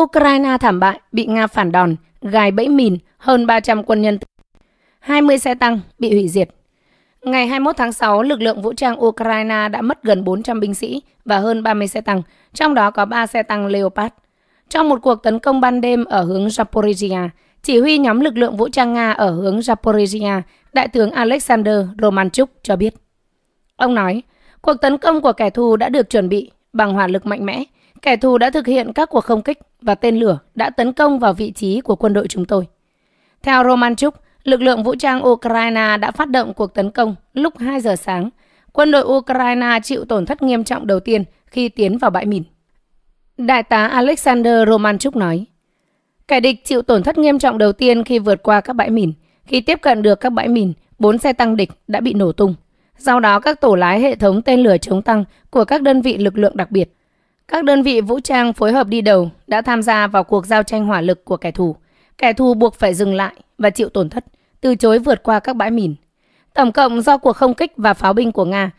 Ukraine thảm bại, bị Nga phản đòn, gài bẫy mìn, hơn 300 quân nhân. 20 xe tăng bị hủy diệt. Ngày 21 tháng 6, lực lượng vũ trang Ukraine đã mất gần 400 binh sĩ và hơn 30 xe tăng, trong đó có 3 xe tăng Leopard. Trong một cuộc tấn công ban đêm ở hướng Zaporizhia, chỉ huy nhóm lực lượng vũ trang Nga ở hướng Zaporizhia, Đại tướng Alexander Romanchuk cho biết. Ông nói, cuộc tấn công của kẻ thù đã được chuẩn bị bằng hỏa lực mạnh mẽ, Kẻ thù đã thực hiện các cuộc không kích và tên lửa đã tấn công vào vị trí của quân đội chúng tôi. Theo Romanchuk, lực lượng vũ trang Ukraine đã phát động cuộc tấn công lúc 2 giờ sáng. Quân đội Ukraine chịu tổn thất nghiêm trọng đầu tiên khi tiến vào bãi mìn. Đại tá Alexander Romanchuk nói, Kẻ địch chịu tổn thất nghiêm trọng đầu tiên khi vượt qua các bãi mìn. Khi tiếp cận được các bãi mìn, bốn xe tăng địch đã bị nổ tung. Sau đó các tổ lái hệ thống tên lửa chống tăng của các đơn vị lực lượng đặc biệt các đơn vị vũ trang phối hợp đi đầu đã tham gia vào cuộc giao tranh hỏa lực của kẻ thù. Kẻ thù buộc phải dừng lại và chịu tổn thất, từ chối vượt qua các bãi mìn. Tổng cộng do cuộc không kích và pháo binh của Nga,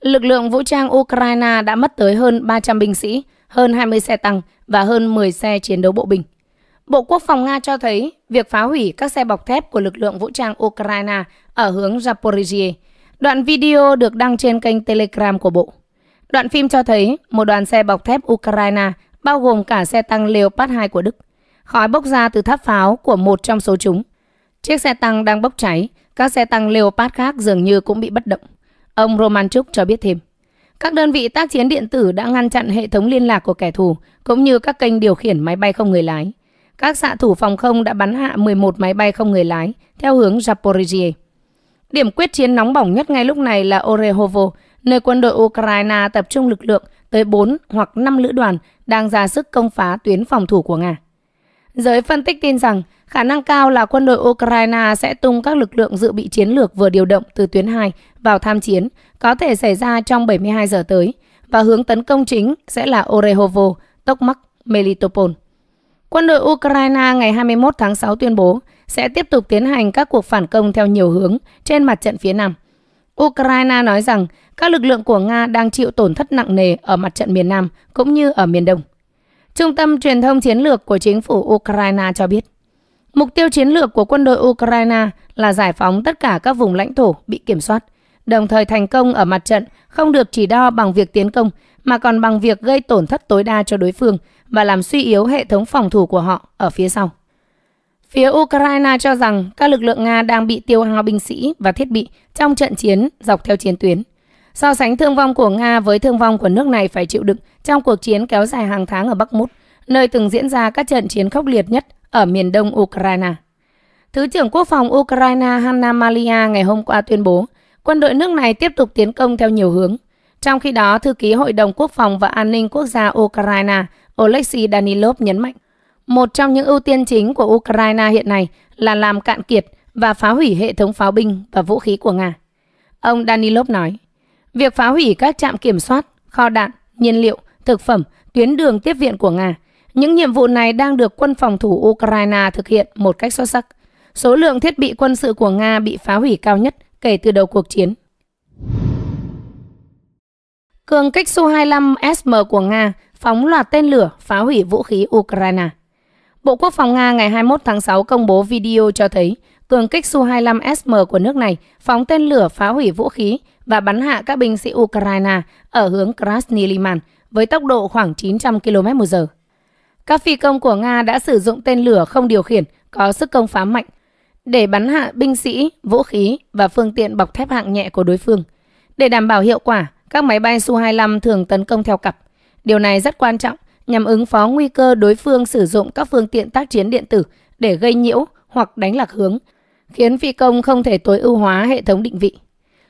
lực lượng vũ trang Ukraine đã mất tới hơn 300 binh sĩ, hơn 20 xe tăng và hơn 10 xe chiến đấu bộ binh. Bộ Quốc phòng Nga cho thấy việc phá hủy các xe bọc thép của lực lượng vũ trang Ukraine ở hướng Zaporizhia. Đoạn video được đăng trên kênh Telegram của Bộ. Đoạn phim cho thấy một đoàn xe bọc thép Ukraine bao gồm cả xe tăng Leopard 2 của Đức. Khói bốc ra từ tháp pháo của một trong số chúng. Chiếc xe tăng đang bốc cháy, các xe tăng Leopard khác dường như cũng bị bất động. Ông Romanchuk cho biết thêm. Các đơn vị tác chiến điện tử đã ngăn chặn hệ thống liên lạc của kẻ thù, cũng như các kênh điều khiển máy bay không người lái. Các xạ thủ phòng không đã bắn hạ 11 máy bay không người lái theo hướng Zaporizhia. Điểm quyết chiến nóng bỏng nhất ngay lúc này là Orehovo, nơi quân đội Ukraine tập trung lực lượng tới 4 hoặc 5 lữ đoàn đang ra sức công phá tuyến phòng thủ của Nga. Giới phân tích tin rằng khả năng cao là quân đội Ukraine sẽ tung các lực lượng dự bị chiến lược vừa điều động từ tuyến 2 vào tham chiến, có thể xảy ra trong 72 giờ tới, và hướng tấn công chính sẽ là Orehovo, Tokmak, Melitopol. Quân đội Ukraine ngày 21 tháng 6 tuyên bố sẽ tiếp tục tiến hành các cuộc phản công theo nhiều hướng trên mặt trận phía Nam – Ukraine nói rằng các lực lượng của Nga đang chịu tổn thất nặng nề ở mặt trận miền Nam cũng như ở miền Đông. Trung tâm truyền thông chiến lược của chính phủ Ukraine cho biết, mục tiêu chiến lược của quân đội Ukraine là giải phóng tất cả các vùng lãnh thổ bị kiểm soát, đồng thời thành công ở mặt trận không được chỉ đo bằng việc tiến công mà còn bằng việc gây tổn thất tối đa cho đối phương và làm suy yếu hệ thống phòng thủ của họ ở phía sau. Phía Ukraine cho rằng các lực lượng Nga đang bị tiêu hao binh sĩ và thiết bị trong trận chiến dọc theo chiến tuyến. So sánh thương vong của Nga với thương vong của nước này phải chịu đựng trong cuộc chiến kéo dài hàng tháng ở Bắc Mút, nơi từng diễn ra các trận chiến khốc liệt nhất ở miền đông Ukraine. Thứ trưởng Quốc phòng Ukraine Hanna Malia ngày hôm qua tuyên bố quân đội nước này tiếp tục tiến công theo nhiều hướng. Trong khi đó, Thư ký Hội đồng Quốc phòng và An ninh Quốc gia Ukraine Oleksiy Danilov nhấn mạnh một trong những ưu tiên chính của Ukraine hiện nay là làm cạn kiệt và phá hủy hệ thống pháo binh và vũ khí của Nga. Ông Danilov nói, việc phá hủy các trạm kiểm soát, kho đạn, nhiên liệu, thực phẩm, tuyến đường tiếp viện của Nga, những nhiệm vụ này đang được quân phòng thủ Ukraine thực hiện một cách xuất sắc. Số lượng thiết bị quân sự của Nga bị phá hủy cao nhất kể từ đầu cuộc chiến. Cường kích Su-25SM của Nga phóng loạt tên lửa phá hủy vũ khí Ukraine. Bộ Quốc phòng Nga ngày 21 tháng 6 công bố video cho thấy cường kích Su-25SM của nước này phóng tên lửa phá hủy vũ khí và bắn hạ các binh sĩ Ukraine ở hướng Krasny với tốc độ khoảng 900 km h Các phi công của Nga đã sử dụng tên lửa không điều khiển có sức công phá mạnh để bắn hạ binh sĩ, vũ khí và phương tiện bọc thép hạng nhẹ của đối phương. Để đảm bảo hiệu quả, các máy bay Su-25 thường tấn công theo cặp. Điều này rất quan trọng nhằm ứng phó nguy cơ đối phương sử dụng các phương tiện tác chiến điện tử để gây nhiễu hoặc đánh lạc hướng, khiến phi công không thể tối ưu hóa hệ thống định vị.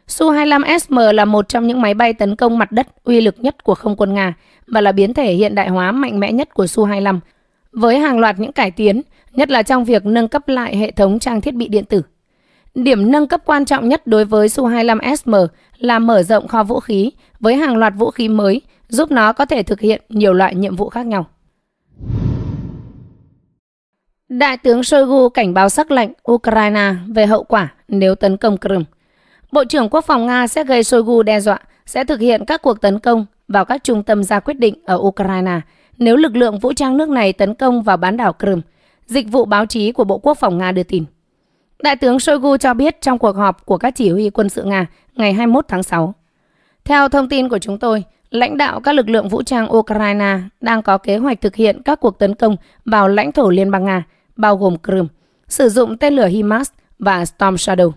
Su-25SM là một trong những máy bay tấn công mặt đất uy lực nhất của không quân Nga và là biến thể hiện đại hóa mạnh mẽ nhất của Su-25, với hàng loạt những cải tiến, nhất là trong việc nâng cấp lại hệ thống trang thiết bị điện tử. Điểm nâng cấp quan trọng nhất đối với Su-25SM là mở rộng kho vũ khí với hàng loạt vũ khí mới giúp nó có thể thực hiện nhiều loại nhiệm vụ khác nhau. Đại tướng Shoigu cảnh báo sắc lệnh Ukraine về hậu quả nếu tấn công Crimea. Bộ trưởng Quốc phòng Nga sẽ gây Shoigu đe dọa sẽ thực hiện các cuộc tấn công vào các trung tâm ra quyết định ở Ukraine nếu lực lượng vũ trang nước này tấn công vào bán đảo Crimea, dịch vụ báo chí của Bộ Quốc phòng Nga đưa tin. Đại tướng Shoigu cho biết trong cuộc họp của các chỉ huy quân sự Nga ngày 21 tháng 6. Theo thông tin của chúng tôi, lãnh đạo các lực lượng vũ trang Ukraine đang có kế hoạch thực hiện các cuộc tấn công vào lãnh thổ Liên bang Nga, bao gồm Crimea, sử dụng tên lửa HIMARS và Storm Shadow.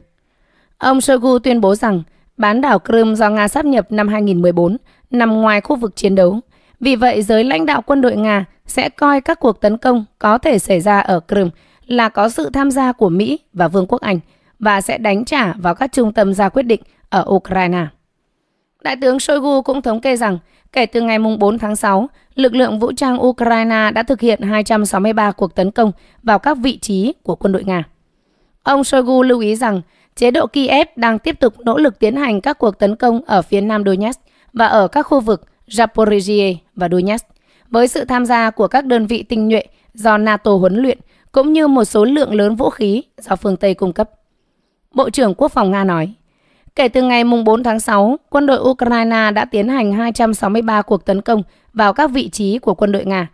Ông Shoigu tuyên bố rằng bán đảo Crimea do Nga sáp nhập năm 2014 nằm ngoài khu vực chiến đấu. Vì vậy, giới lãnh đạo quân đội Nga sẽ coi các cuộc tấn công có thể xảy ra ở Crimea là có sự tham gia của Mỹ và Vương quốc Anh và sẽ đánh trả vào các trung tâm ra quyết định ở Ukraine. Đại tướng Shoigu cũng thống kê rằng, kể từ ngày 4 tháng 6, lực lượng vũ trang Ukraine đã thực hiện 263 cuộc tấn công vào các vị trí của quân đội Nga. Ông Shoigu lưu ý rằng, chế độ Kiev đang tiếp tục nỗ lực tiến hành các cuộc tấn công ở phía nam Donetsk và ở các khu vực Zaporizhia và Donetsk, với sự tham gia của các đơn vị tinh nhuệ do NATO huấn luyện cũng như một số lượng lớn vũ khí do phương Tây cung cấp. Bộ trưởng Quốc phòng Nga nói, Kể từ ngày 4 tháng 6, quân đội Ukraine đã tiến hành 263 cuộc tấn công vào các vị trí của quân đội Nga.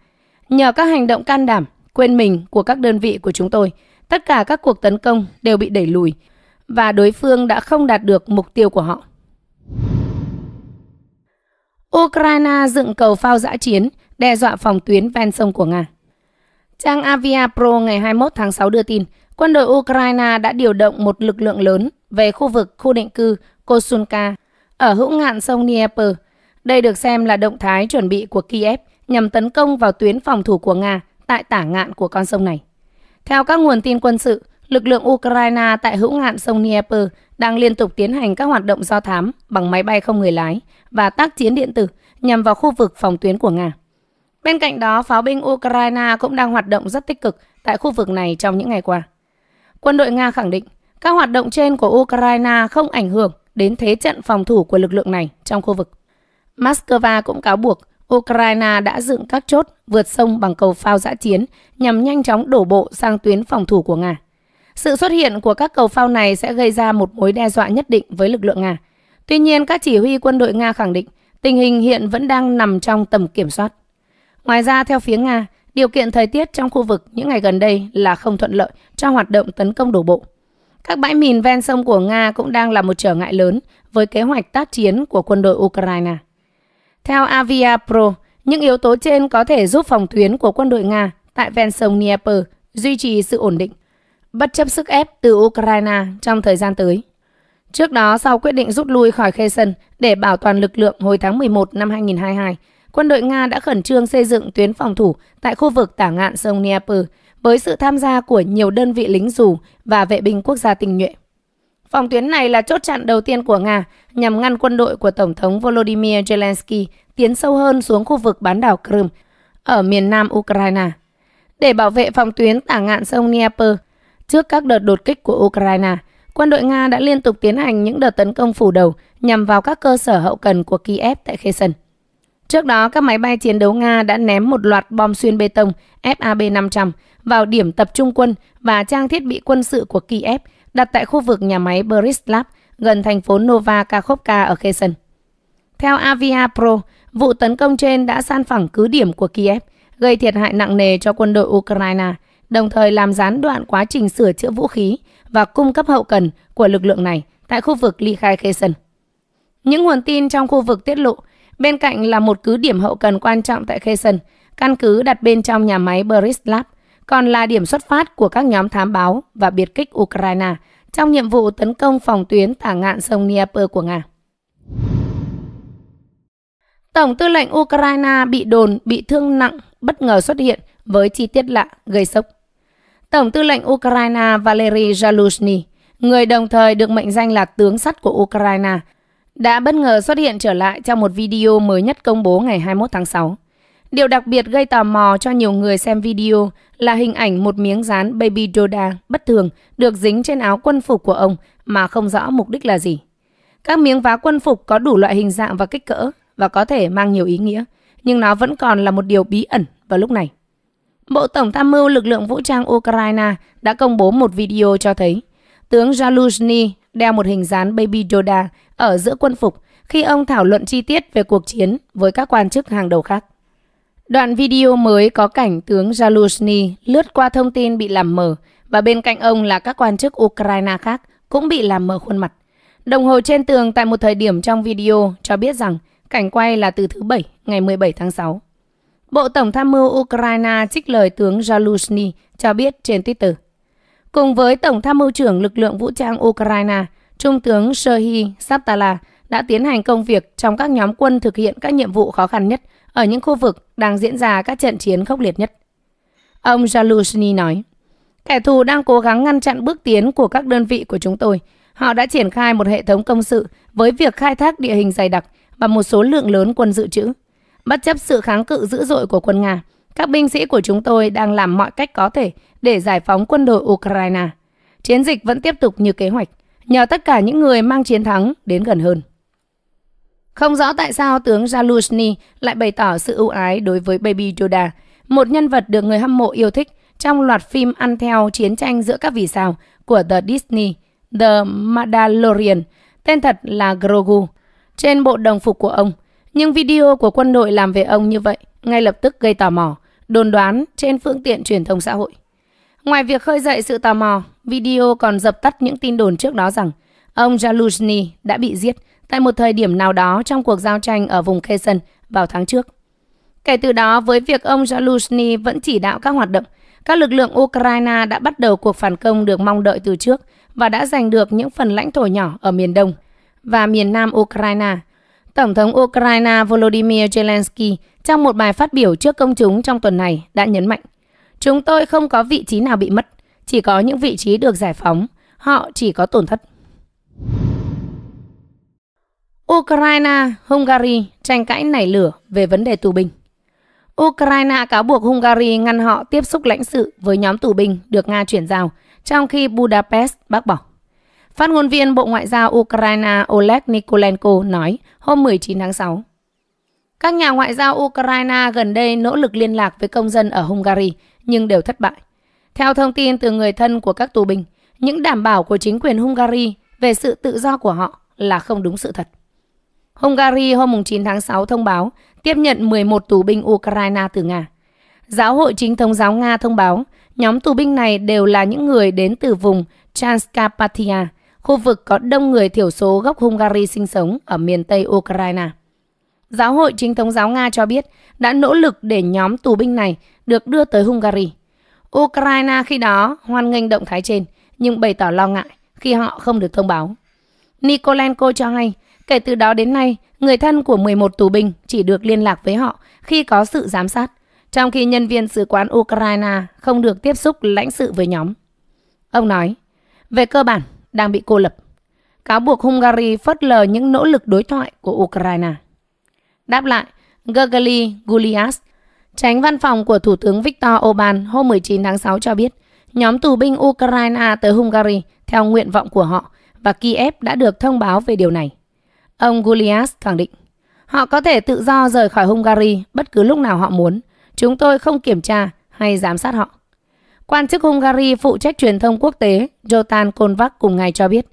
Nhờ các hành động can đảm, quên mình của các đơn vị của chúng tôi, tất cả các cuộc tấn công đều bị đẩy lùi và đối phương đã không đạt được mục tiêu của họ. Ukraine dựng cầu phao giã chiến, đe dọa phòng tuyến ven sông của Nga. Trang Avia Pro ngày 21 tháng 6 đưa tin, quân đội Ukraine đã điều động một lực lượng lớn về khu vực khu định cư Kosunka ở hữu ngạn sông Dnieper. Đây được xem là động thái chuẩn bị của Kiev nhằm tấn công vào tuyến phòng thủ của Nga tại tả ngạn của con sông này. Theo các nguồn tin quân sự, lực lượng Ukraine tại hữu ngạn sông Dnieper đang liên tục tiến hành các hoạt động do thám bằng máy bay không người lái và tác chiến điện tử nhằm vào khu vực phòng tuyến của Nga. Bên cạnh đó, pháo binh Ukraine cũng đang hoạt động rất tích cực tại khu vực này trong những ngày qua. Quân đội Nga khẳng định các hoạt động trên của Ukraine không ảnh hưởng đến thế trận phòng thủ của lực lượng này trong khu vực. Moscow cũng cáo buộc Ukraine đã dựng các chốt vượt sông bằng cầu phao giã chiến nhằm nhanh chóng đổ bộ sang tuyến phòng thủ của Nga. Sự xuất hiện của các cầu phao này sẽ gây ra một mối đe dọa nhất định với lực lượng Nga. Tuy nhiên, các chỉ huy quân đội Nga khẳng định tình hình hiện vẫn đang nằm trong tầm kiểm soát. Ngoài ra, theo phía Nga, điều kiện thời tiết trong khu vực những ngày gần đây là không thuận lợi cho hoạt động tấn công đổ bộ. Các bãi mìn ven sông của Nga cũng đang là một trở ngại lớn với kế hoạch tác chiến của quân đội Ukraine. Theo Avia Pro, những yếu tố trên có thể giúp phòng tuyến của quân đội Nga tại ven sông Dnieper duy trì sự ổn định, bất chấp sức ép từ Ukraine trong thời gian tới. Trước đó, sau quyết định rút lui khỏi Kherson để bảo toàn lực lượng hồi tháng 11 năm 2022, quân đội Nga đã khẩn trương xây dựng tuyến phòng thủ tại khu vực tả ngạn sông Dnieper – với sự tham gia của nhiều đơn vị lính dù và vệ binh quốc gia tình nhuệ. Phòng tuyến này là chốt chặn đầu tiên của Nga nhằm ngăn quân đội của Tổng thống Volodymyr Zelensky tiến sâu hơn xuống khu vực bán đảo Crimea ở miền nam Ukraine. Để bảo vệ phòng tuyến tả ngạn sông Dnieper trước các đợt đột kích của Ukraine, quân đội Nga đã liên tục tiến hành những đợt tấn công phủ đầu nhằm vào các cơ sở hậu cần của Kiev tại Kherson. Trước đó, các máy bay chiến đấu Nga đã ném một loạt bom xuyên bê tông FAB-500 vào điểm tập trung quân và trang thiết bị quân sự của Kiev đặt tại khu vực nhà máy Borislav gần thành phố Nova Kakhovka ở Kherson. Theo Avia Pro, vụ tấn công trên đã san phẳng cứ điểm của Kiev, gây thiệt hại nặng nề cho quân đội Ukraine, đồng thời làm gián đoạn quá trình sửa chữa vũ khí và cung cấp hậu cần của lực lượng này tại khu vực Ly Khai Kherson. Những nguồn tin trong khu vực tiết lộ Bên cạnh là một cứ điểm hậu cần quan trọng tại Kheson, căn cứ đặt bên trong nhà máy Berislav, còn là điểm xuất phát của các nhóm thám báo và biệt kích Ukraine trong nhiệm vụ tấn công phòng tuyến tả ngạn sông Dnieper của Nga. Tổng tư lệnh Ukraine bị đồn bị thương nặng bất ngờ xuất hiện với chi tiết lạ gây sốc. Tổng tư lệnh Ukraine Valery Zaluzhny, người đồng thời được mệnh danh là tướng sắt của Ukraine, đã bất ngờ xuất hiện trở lại trong một video mới nhất công bố ngày 21 tháng 6. Điều đặc biệt gây tò mò cho nhiều người xem video là hình ảnh một miếng dán Baby Yoda bất thường được dính trên áo quân phục của ông mà không rõ mục đích là gì. Các miếng vá quân phục có đủ loại hình dạng và kích cỡ và có thể mang nhiều ý nghĩa, nhưng nó vẫn còn là một điều bí ẩn vào lúc này. Bộ Tổng tham mưu lực lượng vũ trang Ukraine đã công bố một video cho thấy tướng Zaluzhny đeo một hình dán Baby Yoda ở giữa quân phục khi ông thảo luận chi tiết về cuộc chiến với các quan chức hàng đầu khác. Đoạn video mới có cảnh tướng Zaluzny lướt qua thông tin bị làm mờ và bên cạnh ông là các quan chức Ukraine khác cũng bị làm mờ khuôn mặt. Đồng hồ trên tường tại một thời điểm trong video cho biết rằng cảnh quay là từ thứ Bảy ngày 17 tháng 6. Bộ Tổng tham mưu Ukraine trích lời tướng Zaluzny cho biết trên Twitter – Cùng với Tổng tham mưu trưởng lực lượng vũ trang Ukraine, Trung tướng Serhiy Saptala đã tiến hành công việc trong các nhóm quân thực hiện các nhiệm vụ khó khăn nhất ở những khu vực đang diễn ra các trận chiến khốc liệt nhất. Ông Jalushny nói, Kẻ thù đang cố gắng ngăn chặn bước tiến của các đơn vị của chúng tôi. Họ đã triển khai một hệ thống công sự với việc khai thác địa hình dày đặc và một số lượng lớn quân dự trữ. Bất chấp sự kháng cự dữ dội của quân Nga, các binh sĩ của chúng tôi đang làm mọi cách có thể để giải phóng quân đội Ukraine. Chiến dịch vẫn tiếp tục như kế hoạch, nhờ tất cả những người mang chiến thắng đến gần hơn. Không rõ tại sao tướng Zaluzny lại bày tỏ sự ưu ái đối với Baby Yoda, một nhân vật được người hâm mộ yêu thích trong loạt phim ăn theo chiến tranh giữa các vì sao của The Disney, The Mandalorian, tên thật là Grogu, trên bộ đồng phục của ông. Nhưng video của quân đội làm về ông như vậy ngay lập tức gây tò mò đồn đoán trên phương tiện truyền thông xã hội. Ngoài việc khơi dậy sự tò mò, video còn dập tắt những tin đồn trước đó rằng ông Jaluzny đã bị giết tại một thời điểm nào đó trong cuộc giao tranh ở vùng Kherson vào tháng trước. Kể từ đó, với việc ông Jaluzny vẫn chỉ đạo các hoạt động, các lực lượng Ukraine đã bắt đầu cuộc phản công được mong đợi từ trước và đã giành được những phần lãnh thổ nhỏ ở miền Đông và miền Nam Ukraine – Tổng thống Ukraine Volodymyr Zelensky trong một bài phát biểu trước công chúng trong tuần này đã nhấn mạnh Chúng tôi không có vị trí nào bị mất, chỉ có những vị trí được giải phóng, họ chỉ có tổn thất. Ukraine, Hungary tranh cãi nảy lửa về vấn đề tù binh. Ukraine cáo buộc Hungary ngăn họ tiếp xúc lãnh sự với nhóm tù binh được Nga chuyển giao, trong khi Budapest bác bỏ. Phát ngôn viên Bộ Ngoại giao Ukraine Oleg Nikolenko nói hôm 19 tháng 6. Các nhà ngoại giao Ukraine gần đây nỗ lực liên lạc với công dân ở Hungary nhưng đều thất bại. Theo thông tin từ người thân của các tù binh, những đảm bảo của chính quyền Hungary về sự tự do của họ là không đúng sự thật. Hungary hôm 9 tháng 6 thông báo tiếp nhận 11 tù binh Ukraine từ Nga. Giáo hội chính thống giáo Nga thông báo nhóm tù binh này đều là những người đến từ vùng Transcarpathia – khu vực có đông người thiểu số gốc Hungary sinh sống ở miền Tây Ukraine. Giáo hội chính thống giáo Nga cho biết đã nỗ lực để nhóm tù binh này được đưa tới Hungary. Ukraine khi đó hoan nghênh động thái trên, nhưng bày tỏ lo ngại khi họ không được thông báo. Nikolenko cho hay, kể từ đó đến nay, người thân của 11 tù binh chỉ được liên lạc với họ khi có sự giám sát, trong khi nhân viên sứ quán Ukraine không được tiếp xúc lãnh sự với nhóm. Ông nói, về cơ bản, đang bị cô lập, cáo buộc Hungary phớt lờ những nỗ lực đối thoại của Ukraine. Đáp lại, Gergely Gulias, tránh văn phòng của Thủ tướng Viktor Orbán hôm 19 tháng 6 cho biết, nhóm tù binh Ukraine tới Hungary theo nguyện vọng của họ và Kiev đã được thông báo về điều này. Ông Gulias khẳng định, họ có thể tự do rời khỏi Hungary bất cứ lúc nào họ muốn. Chúng tôi không kiểm tra hay giám sát họ. Quan chức Hungary phụ trách truyền thông quốc tế Jotan Konvac cùng ngày cho biết,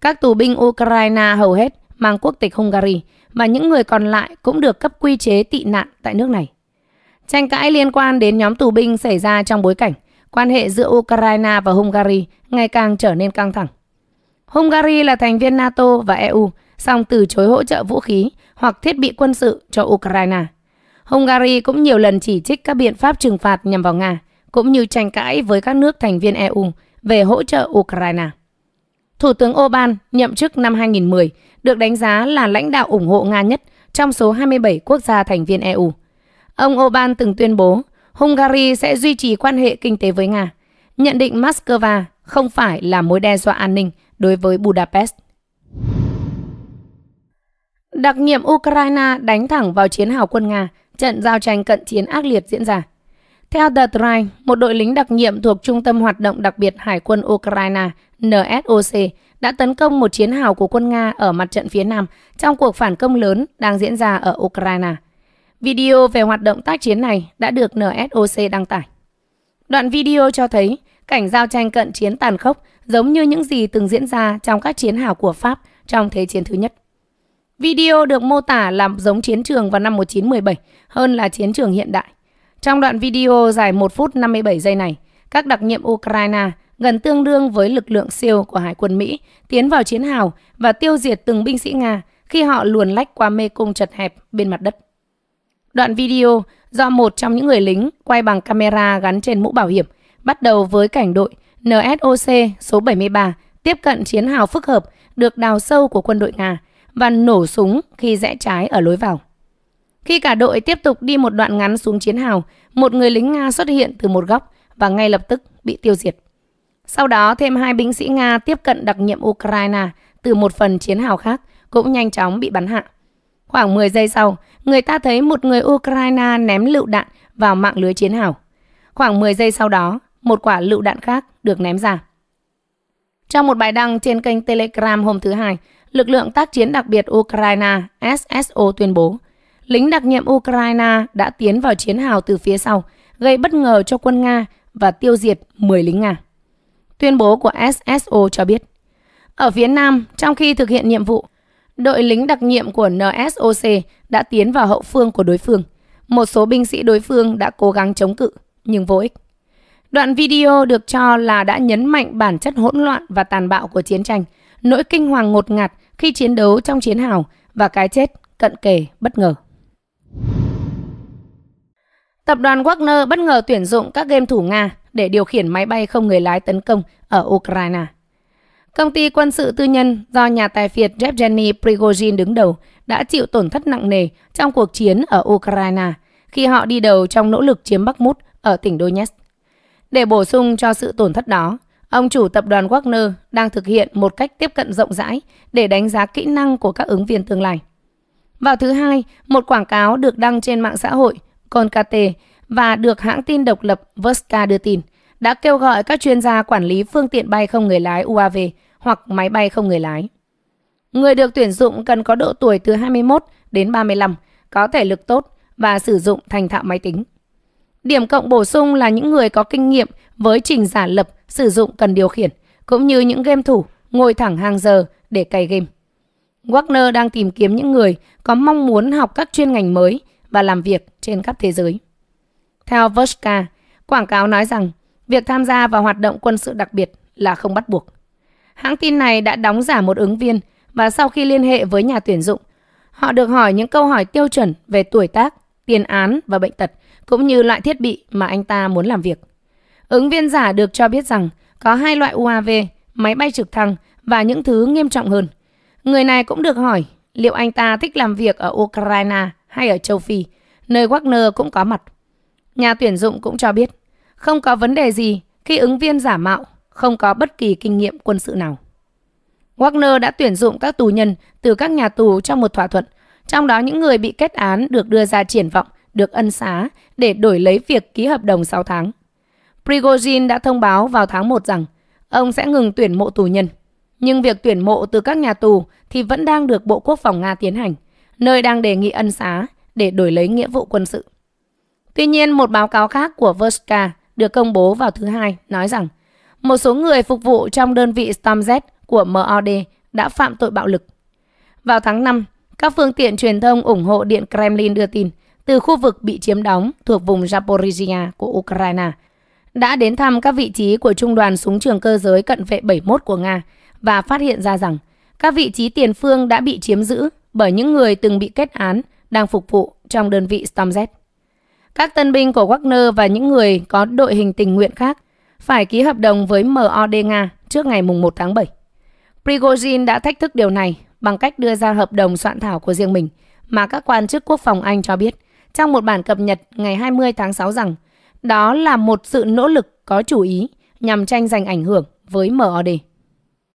các tù binh Ukraine hầu hết mang quốc tịch Hungary và những người còn lại cũng được cấp quy chế tị nạn tại nước này. Tranh cãi liên quan đến nhóm tù binh xảy ra trong bối cảnh quan hệ giữa Ukraine và Hungary ngày càng trở nên căng thẳng. Hungary là thành viên NATO và EU, song từ chối hỗ trợ vũ khí hoặc thiết bị quân sự cho Ukraine. Hungary cũng nhiều lần chỉ trích các biện pháp trừng phạt nhằm vào Nga, cũng như tranh cãi với các nước thành viên EU về hỗ trợ Ukraine. Thủ tướng Orbán nhậm chức năm 2010 được đánh giá là lãnh đạo ủng hộ Nga nhất trong số 27 quốc gia thành viên EU. Ông Orbán từng tuyên bố Hungary sẽ duy trì quan hệ kinh tế với Nga, nhận định Moscow không phải là mối đe dọa an ninh đối với Budapest. Đặc nhiệm Ukraine đánh thẳng vào chiến hào quân Nga, trận giao tranh cận chiến ác liệt diễn ra. Theo The Drive, một đội lính đặc nhiệm thuộc Trung tâm Hoạt động Đặc biệt Hải quân Ukraine NSOC đã tấn công một chiến hào của quân Nga ở mặt trận phía Nam trong cuộc phản công lớn đang diễn ra ở Ukraine. Video về hoạt động tác chiến này đã được NSOC đăng tải. Đoạn video cho thấy cảnh giao tranh cận chiến tàn khốc giống như những gì từng diễn ra trong các chiến hào của Pháp trong Thế chiến thứ nhất. Video được mô tả làm giống chiến trường vào năm 1917 hơn là chiến trường hiện đại. Trong đoạn video dài 1 phút 57 giây này, các đặc nhiệm Ukraine gần tương đương với lực lượng siêu của Hải quân Mỹ tiến vào chiến hào và tiêu diệt từng binh sĩ Nga khi họ luồn lách qua mê cung chật hẹp bên mặt đất. Đoạn video do một trong những người lính quay bằng camera gắn trên mũ bảo hiểm bắt đầu với cảnh đội NSOC số 73 tiếp cận chiến hào phức hợp được đào sâu của quân đội Nga và nổ súng khi rẽ trái ở lối vào. Khi cả đội tiếp tục đi một đoạn ngắn xuống chiến hào, một người lính Nga xuất hiện từ một góc và ngay lập tức bị tiêu diệt. Sau đó thêm hai binh sĩ Nga tiếp cận đặc nhiệm Ukraine từ một phần chiến hào khác cũng nhanh chóng bị bắn hạ. Khoảng 10 giây sau, người ta thấy một người Ukraine ném lựu đạn vào mạng lưới chiến hào. Khoảng 10 giây sau đó, một quả lựu đạn khác được ném ra. Trong một bài đăng trên kênh Telegram hôm thứ Hai, lực lượng tác chiến đặc biệt Ukraine SSO tuyên bố – lính đặc nhiệm Ukraine đã tiến vào chiến hào từ phía sau, gây bất ngờ cho quân Nga và tiêu diệt 10 lính Nga. Tuyên bố của SSO cho biết, ở phía Nam, trong khi thực hiện nhiệm vụ, đội lính đặc nhiệm của NSOC đã tiến vào hậu phương của đối phương. Một số binh sĩ đối phương đã cố gắng chống cự, nhưng vô ích. Đoạn video được cho là đã nhấn mạnh bản chất hỗn loạn và tàn bạo của chiến tranh, nỗi kinh hoàng ngột ngạt khi chiến đấu trong chiến hào và cái chết cận kề bất ngờ. Tập đoàn Wagner bất ngờ tuyển dụng các game thủ Nga để điều khiển máy bay không người lái tấn công ở Ukraine. Công ty quân sự tư nhân do nhà tài phiệt Yevgeny Prigozhin đứng đầu đã chịu tổn thất nặng nề trong cuộc chiến ở Ukraine khi họ đi đầu trong nỗ lực chiếm Bắc Mút ở tỉnh Donetsk. Để bổ sung cho sự tổn thất đó, ông chủ tập đoàn Wagner đang thực hiện một cách tiếp cận rộng rãi để đánh giá kỹ năng của các ứng viên tương lai. Vào thứ hai, một quảng cáo được đăng trên mạng xã hội Concate và được hãng tin độc lập Verska đưa tin đã kêu gọi các chuyên gia quản lý phương tiện bay không người lái UAV hoặc máy bay không người lái. Người được tuyển dụng cần có độ tuổi từ 21 đến 35, có thể lực tốt và sử dụng thành thạo máy tính. Điểm cộng bổ sung là những người có kinh nghiệm với trình giả lập sử dụng cần điều khiển, cũng như những game thủ ngồi thẳng hàng giờ để cày game. Wagner đang tìm kiếm những người có mong muốn học các chuyên ngành mới và làm việc trên khắp thế giới. Theo Voska, quảng cáo nói rằng việc tham gia vào hoạt động quân sự đặc biệt là không bắt buộc. Hãng tin này đã đóng giả một ứng viên và sau khi liên hệ với nhà tuyển dụng, họ được hỏi những câu hỏi tiêu chuẩn về tuổi tác, tiền án và bệnh tật, cũng như loại thiết bị mà anh ta muốn làm việc. Ứng viên giả được cho biết rằng có hai loại UAV, máy bay trực thăng và những thứ nghiêm trọng hơn – Người này cũng được hỏi liệu anh ta thích làm việc ở Ukraine hay ở châu Phi, nơi Wagner cũng có mặt. Nhà tuyển dụng cũng cho biết không có vấn đề gì khi ứng viên giả mạo không có bất kỳ kinh nghiệm quân sự nào. Wagner đã tuyển dụng các tù nhân từ các nhà tù trong một thỏa thuận, trong đó những người bị kết án được đưa ra triển vọng, được ân xá để đổi lấy việc ký hợp đồng 6 tháng. Prigozhin đã thông báo vào tháng 1 rằng ông sẽ ngừng tuyển mộ tù nhân. Nhưng việc tuyển mộ từ các nhà tù thì vẫn đang được Bộ Quốc phòng Nga tiến hành, nơi đang đề nghị ân xá để đổi lấy nghĩa vụ quân sự. Tuy nhiên, một báo cáo khác của Verska được công bố vào thứ hai nói rằng một số người phục vụ trong đơn vị Stormz của MOD đã phạm tội bạo lực. Vào tháng 5, các phương tiện truyền thông ủng hộ Điện Kremlin đưa tin từ khu vực bị chiếm đóng thuộc vùng Zaporizhia của Ukraine đã đến thăm các vị trí của Trung đoàn Súng trường Cơ giới Cận vệ 71 của Nga – và phát hiện ra rằng các vị trí tiền phương đã bị chiếm giữ bởi những người từng bị kết án đang phục vụ trong đơn vị Storm Stormz. Các tân binh của Wagner và những người có đội hình tình nguyện khác phải ký hợp đồng với MOD Nga trước ngày 1 tháng 7. Prigozhin đã thách thức điều này bằng cách đưa ra hợp đồng soạn thảo của riêng mình mà các quan chức quốc phòng Anh cho biết trong một bản cập nhật ngày 20 tháng 6 rằng đó là một sự nỗ lực có chủ ý nhằm tranh giành ảnh hưởng với MOD.